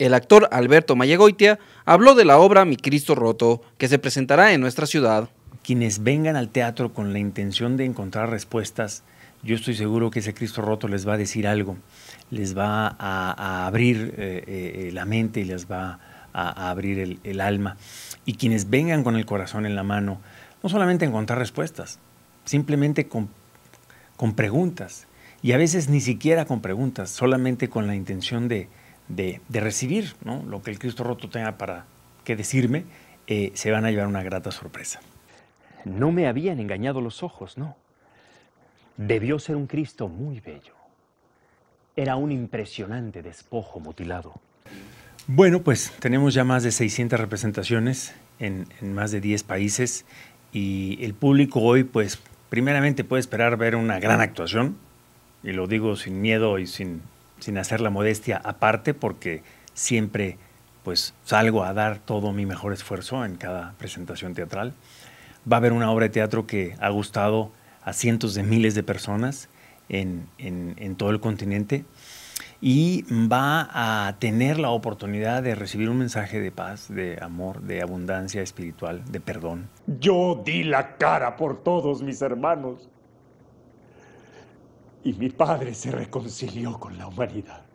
El actor Alberto Mayegoitia habló de la obra Mi Cristo Roto, que se presentará en nuestra ciudad. Quienes vengan al teatro con la intención de encontrar respuestas, yo estoy seguro que ese Cristo Roto les va a decir algo, les va a, abrir eh, eh, la mente y les va a, abrir el, alma. Y quienes vengan con el corazón en la mano, no solamente encontrar respuestas, simplemente con, con preguntas. Y a veces ni siquiera con preguntas, solamente con la intención de, de, recibir lo que el Cristo roto tenga para que decirme, eh, se van a llevar una grata sorpresa. No me habían engañado los ojos, no. Debió ser un Cristo muy bello. Era un impresionante despojo mutilado. Bueno, pues tenemos ya más de 600 representaciones en, en más de 10 países y el público hoy, pues primeramente puede esperar ver una gran actuación, y lo digo sin miedo y sin sin hacer la modestia aparte, porque siempre pues salgo a dar todo mi mejor esfuerzo en cada presentación teatral. Va a haber una obra de teatro que ha gustado a cientos de miles de personas en, en todo el continente y va a tener la oportunidad de recibir un mensaje de paz, de amor, de abundancia espiritual, de perdón. Yo di la cara por todos mis hermanos y mi padre se reconcilió con la humanidad.